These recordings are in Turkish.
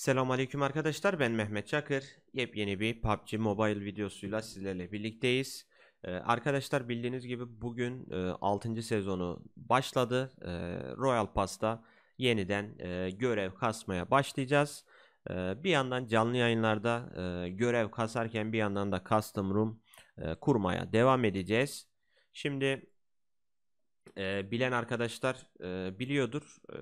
Selamünaleyküm arkadaşlar ben Mehmet Çakır. Yepyeni bir PUBG Mobile videosuyla sizlerle birlikteyiz. Ee, arkadaşlar bildiğiniz gibi bugün e, 6. sezonu başladı. E, Royal Pass'ta yeniden e, görev kasmaya başlayacağız. E, bir yandan canlı yayınlarda e, görev kasarken bir yandan da custom room e, kurmaya devam edeceğiz. Şimdi e, bilen arkadaşlar e, biliyordur. E,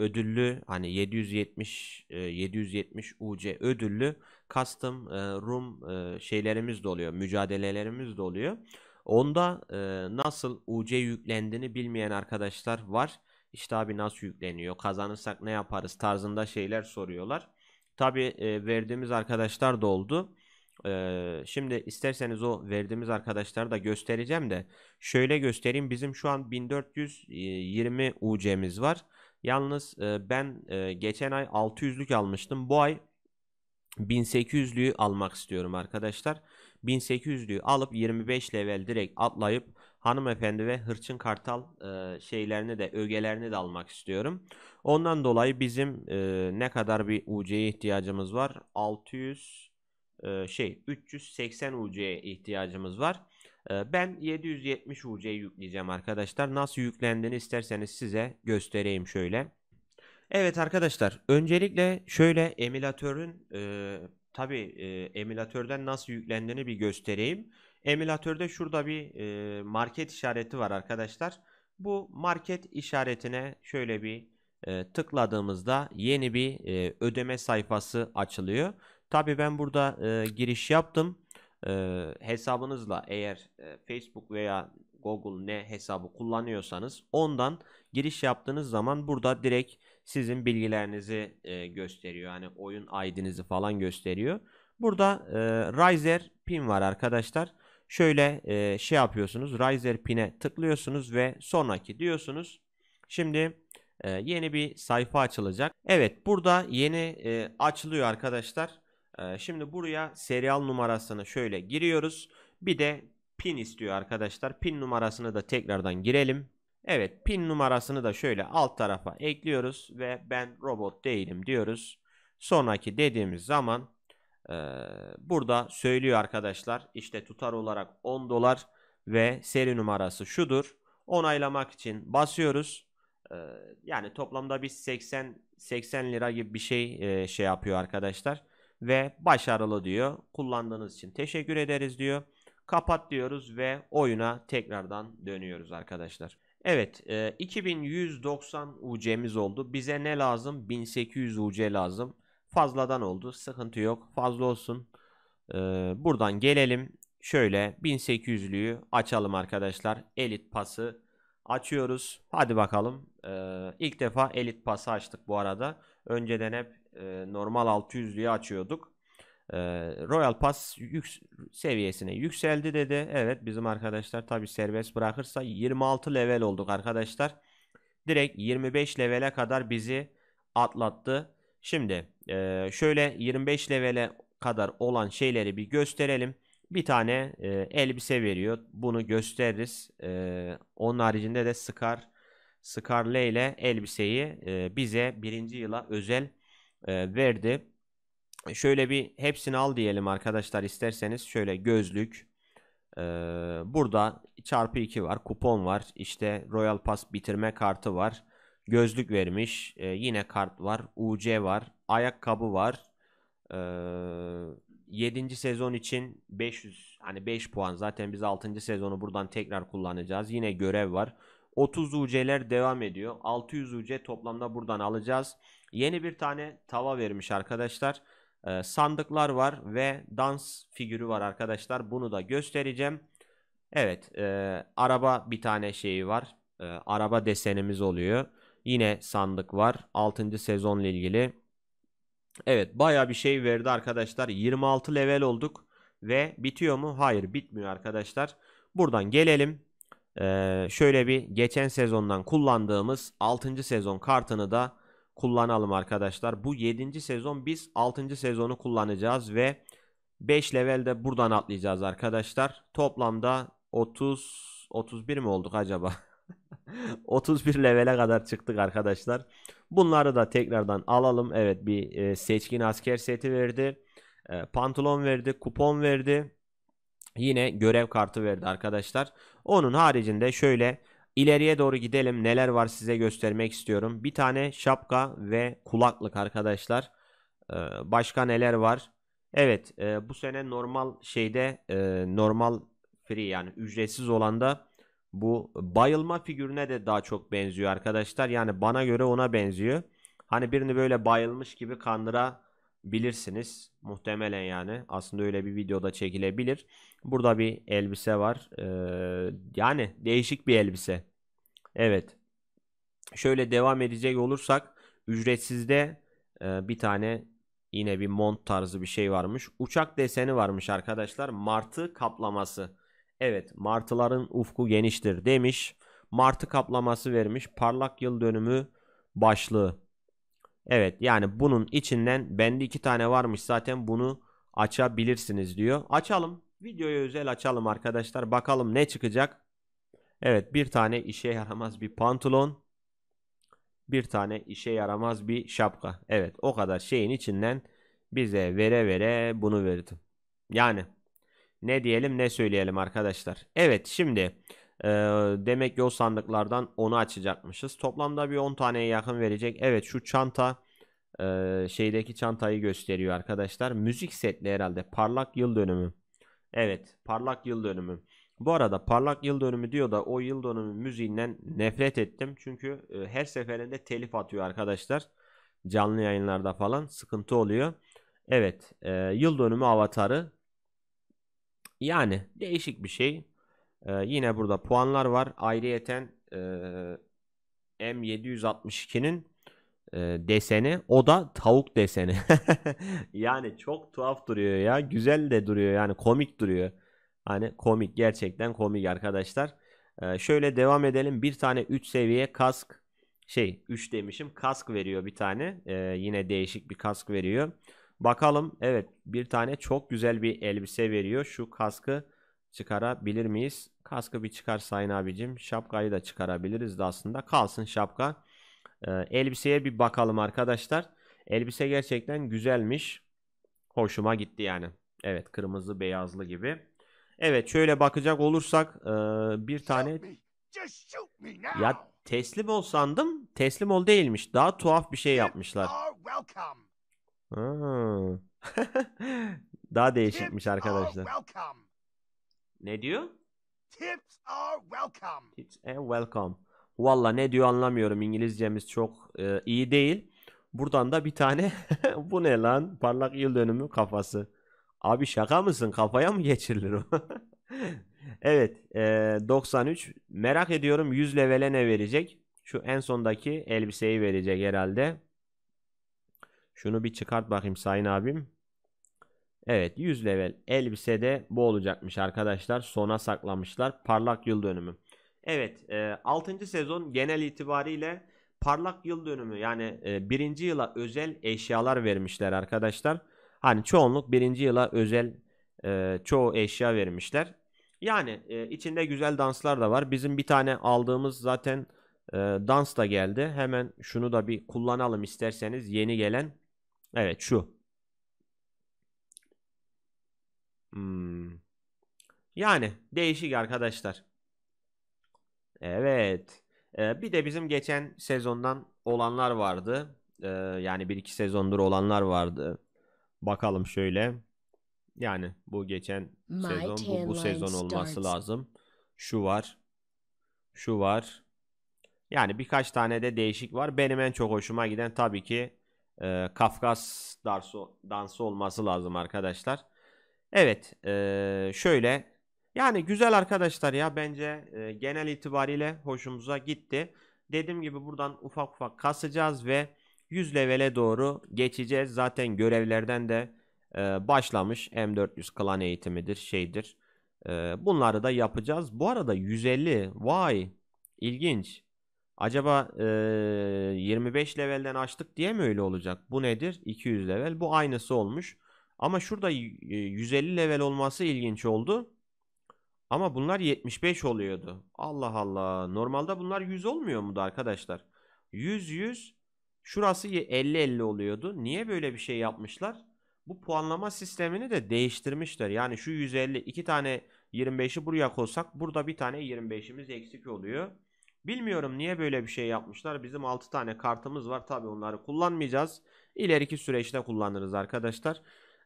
ödüllü hani 770 e, 770 UC ödüllü custom e, room e, şeylerimiz de oluyor. Mücadelelerimiz de oluyor. Onda e, nasıl UC yüklendiğini bilmeyen arkadaşlar var. İşte abi nasıl yükleniyor? Kazanırsak ne yaparız tarzında şeyler soruyorlar. Tabi e, verdiğimiz arkadaşlar da oldu şimdi isterseniz o verdiğimiz arkadaşları da göstereceğim de şöyle göstereyim. Bizim şu an 1420 UC'miz var. Yalnız ben geçen ay 600'lük almıştım. Bu ay 1800'lüğü almak istiyorum arkadaşlar. 1800'lüğü alıp 25 level direkt atlayıp hanımefendi ve hırçın kartal şeylerini de ögelerini de almak istiyorum. Ondan dolayı bizim ne kadar bir UC'ye ihtiyacımız var? 600 şey 380 UC'ye ihtiyacımız var. ben 770 UC'yi yükleyeceğim arkadaşlar. Nasıl yüklendiğini isterseniz size göstereyim şöyle. Evet arkadaşlar öncelikle şöyle emülatörün e, tabi e, emülatörden nasıl yüklendiğini bir göstereyim. Emülatörde şurada bir e, market işareti var arkadaşlar. Bu market işaretine şöyle bir e, tıkladığımızda yeni bir e, ödeme sayfası açılıyor. Tabi ben burada e, giriş yaptım. E, hesabınızla eğer e, Facebook veya Google ne hesabı kullanıyorsanız ondan giriş yaptığınız zaman burada direkt sizin bilgilerinizi e, gösteriyor. Yani oyun ID'nizi falan gösteriyor. Burada e, Riser pin var arkadaşlar. Şöyle e, şey yapıyorsunuz. Riser pin'e tıklıyorsunuz ve sonraki diyorsunuz. Şimdi e, yeni bir sayfa açılacak. Evet burada yeni e, açılıyor arkadaşlar şimdi buraya serial numarasını şöyle giriyoruz. Bir de pin istiyor arkadaşlar. Pin numarasını da tekrardan girelim. Evet pin numarasını da şöyle alt tarafa ekliyoruz ve ben robot değilim diyoruz. Sonraki dediğimiz zaman e, burada söylüyor arkadaşlar İşte tutar olarak 10 dolar ve seri numarası şudur. Onaylamak için basıyoruz. E, yani toplamda biz 80 80 lira gibi bir şey e, şey yapıyor arkadaşlar ve başarılı diyor. Kullandığınız için teşekkür ederiz diyor. Kapat diyoruz ve oyuna tekrardan dönüyoruz arkadaşlar. Evet 2190 e, UC'miz oldu. Bize ne lazım? 1800 UC lazım. Fazladan oldu. Sıkıntı yok. Fazla olsun. E, buradan gelelim. Şöyle 1800'lüyü açalım arkadaşlar. Elit pası açıyoruz. Hadi bakalım. E, ilk defa elit pası açtık bu arada. Önceden hep normal 600'lüye açıyorduk. Royal Pass yük seviyesine yükseldi dedi. Evet bizim arkadaşlar tabi serbest bırakırsa 26 level olduk arkadaşlar. Direkt 25 levele kadar bizi atlattı. Şimdi şöyle 25 levele kadar olan şeyleri bir gösterelim. Bir tane elbise veriyor. Bunu gösteririz. onun haricinde de Scar Scarlet ile elbiseyi bize birinci yıla özel e, verdi. Şöyle bir hepsini al diyelim arkadaşlar isterseniz. Şöyle gözlük. E, burada çarpı 2 var. Kupon var. İşte Royal Pass bitirme kartı var. Gözlük vermiş. E, yine kart var. UC var. Ayakkabı var. E, 7. sezon için 500 hani 5 puan zaten biz 6. sezonu buradan tekrar kullanacağız. Yine görev var. 30 UC'ler devam ediyor. 600 UC toplamda buradan alacağız. Yeni bir tane tava vermiş arkadaşlar. Ee, sandıklar var ve dans figürü var arkadaşlar. Bunu da göstereceğim. Evet e, araba bir tane şeyi var. E, araba desenimiz oluyor. Yine sandık var. 6. sezonla ilgili. Evet baya bir şey verdi arkadaşlar. 26 level olduk. Ve bitiyor mu? Hayır bitmiyor arkadaşlar. Buradan gelelim şöyle bir geçen sezondan kullandığımız 6. sezon kartını da kullanalım arkadaşlar. Bu 7. sezon biz 6. sezonu kullanacağız ve 5 levelde buradan atlayacağız arkadaşlar. Toplamda 30 31 mi olduk acaba? 31 levele kadar çıktık arkadaşlar. Bunları da tekrardan alalım. Evet bir seçkin asker seti verdi. Pantolon verdi, kupon verdi yine görev kartı verdi arkadaşlar. Onun haricinde şöyle ileriye doğru gidelim. Neler var size göstermek istiyorum. Bir tane şapka ve kulaklık arkadaşlar. Ee, başka neler var? Evet e, bu sene normal şeyde e, normal free yani ücretsiz olanda bu bayılma figürüne de daha çok benziyor arkadaşlar. Yani bana göre ona benziyor. Hani birini böyle bayılmış gibi kandıra bilirsiniz. Muhtemelen yani aslında öyle bir videoda çekilebilir. Burada bir elbise var. Ee, yani değişik bir elbise. Evet. Şöyle devam edecek olursak ücretsizde e, bir tane yine bir mont tarzı bir şey varmış. Uçak deseni varmış arkadaşlar. Martı kaplaması. Evet martıların ufku geniştir demiş. Martı kaplaması vermiş. Parlak yıl dönümü başlığı. Evet yani bunun içinden bende iki tane varmış zaten bunu açabilirsiniz diyor. Açalım. Videoyu özel açalım arkadaşlar. Bakalım ne çıkacak. Evet bir tane işe yaramaz bir pantolon. Bir tane işe yaramaz bir şapka. Evet o kadar şeyin içinden bize vere vere bunu verdi. Yani ne diyelim ne söyleyelim arkadaşlar. Evet şimdi e, demek ki o sandıklardan onu açacakmışız. Toplamda bir 10 taneye yakın verecek. Evet şu çanta e, şeydeki çantayı gösteriyor arkadaşlar. Müzik setli herhalde. Parlak yıl dönümü. Evet parlak yıl dönümü. Bu arada parlak yıl dönümü diyor da o yıl dönümü müziğinden nefret ettim. Çünkü e, her seferinde telif atıyor arkadaşlar. Canlı yayınlarda falan sıkıntı oluyor. Evet e, yıl dönümü avatarı. Yani değişik bir şey. Ee, yine burada puanlar var. Ayrıyeten e, M762'nin e, deseni o da tavuk deseni. yani çok tuhaf duruyor ya. Güzel de duruyor yani komik duruyor. Hani komik gerçekten komik arkadaşlar. Ee, şöyle devam edelim. Bir tane 3 seviye kask şey 3 demişim kask veriyor bir tane. Ee, yine değişik bir kask veriyor. Bakalım evet bir tane çok güzel bir elbise veriyor. Şu kaskı çıkarabilir miyiz? Kaskı bir çıkar Sayın abicim. Şapkayı da çıkarabiliriz de aslında. Kalsın şapka. Ee, elbiseye bir bakalım arkadaşlar. Elbise gerçekten güzelmiş. Hoşuma gitti yani. Evet kırmızı beyazlı gibi. Evet şöyle bakacak olursak e, bir tane... Ya teslim ol sandım. Teslim ol değilmiş. Daha tuhaf bir şey yapmışlar. Daha değişikmiş arkadaşlar. Ne diyor? Tips are welcome. Tips are welcome. Valla ne diyor anlamıyorum. İngilizcemiz çok e, iyi değil. Buradan da bir tane bu ne lan? Parlak yıl dönümü kafası. Abi şaka mısın? Kafaya mı geçirilir o? evet. E, 93. Merak ediyorum 100 levele ne verecek? Şu en sondaki elbiseyi verecek herhalde. Şunu bir çıkart bakayım Sayın abim. Evet 100 level elbise de bu olacakmış arkadaşlar. Sona saklamışlar. Parlak yıl dönümü. Evet 6. E, sezon genel itibariyle parlak yıl dönümü yani e, birinci yıla özel eşyalar vermişler arkadaşlar. Hani çoğunluk birinci yıla özel e, çoğu eşya vermişler. Yani içinde güzel danslar da var. Bizim bir tane aldığımız zaten dans da geldi. Hemen şunu da bir kullanalım isterseniz yeni gelen. Evet şu. Hmm. Yani değişik arkadaşlar. Evet. Ee, bir de bizim geçen sezondan olanlar vardı. Ee, yani bir iki sezondur olanlar vardı. Bakalım şöyle. Yani bu geçen My sezon bu, bu sezon olması starts. lazım. Şu var. Şu var. Yani birkaç tane de değişik var. Benim en çok hoşuma giden tabii ki e, Kafkas dansı, dansı olması lazım arkadaşlar. Evet ee, şöyle yani güzel arkadaşlar ya bence e, genel itibariyle hoşumuza gitti. Dediğim gibi buradan ufak ufak kasacağız ve 100 levele doğru geçeceğiz. Zaten görevlerden de e, başlamış M400 klan eğitimidir şeydir. E, bunları da yapacağız. Bu arada 150 vay ilginç. Acaba e, 25 levelden açtık diye mi öyle olacak? Bu nedir? 200 level. Bu aynısı olmuş. Ama şurada 150 e, level olması ilginç oldu. Ama bunlar 75 oluyordu. Allah Allah. Normalde bunlar 100 olmuyor mu da arkadaşlar? 100 100 şurası 50 50 oluyordu. Niye böyle bir şey yapmışlar? Bu puanlama sistemini de değiştirmişler. Yani şu 150 iki tane 25'i buraya koysak burada bir tane 25'imiz eksik oluyor. Bilmiyorum niye böyle bir şey yapmışlar. Bizim 6 tane kartımız var. Tabi onları kullanmayacağız. İleriki süreçte kullanırız arkadaşlar.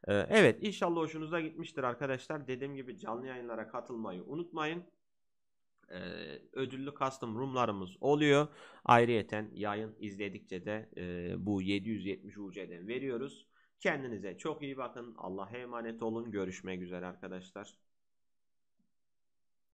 Ee, evet inşallah hoşunuza gitmiştir arkadaşlar. Dediğim gibi canlı yayınlara katılmayı unutmayın. Ee, ödüllü custom roomlarımız oluyor. Ayrıyeten yayın izledikçe de e, bu 770 UC'den veriyoruz. Kendinize çok iyi bakın. Allah'a emanet olun. Görüşmek üzere arkadaşlar.